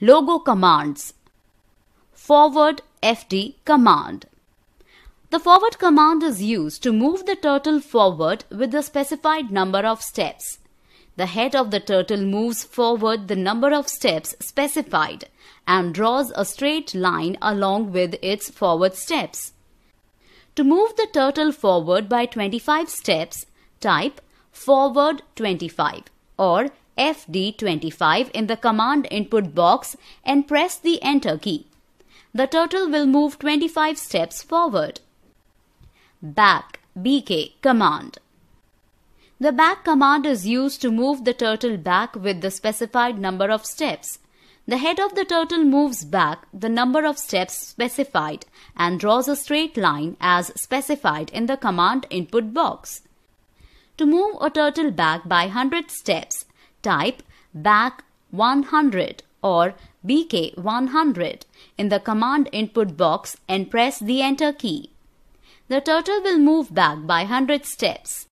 Logo commands. Forward FD command. The forward command is used to move the turtle forward with the specified number of steps. The head of the turtle moves forward the number of steps specified and draws a straight line along with its forward steps. To move the turtle forward by 25 steps, type forward 25 or FD25 in the command input box and press the enter key. The turtle will move 25 steps forward. Back BK command. The back command is used to move the turtle back with the specified number of steps. The head of the turtle moves back the number of steps specified and draws a straight line as specified in the command input box. To move a turtle back by 100 steps, Type back 100 or BK100 in the command input box and press the enter key. The turtle will move back by 100 steps.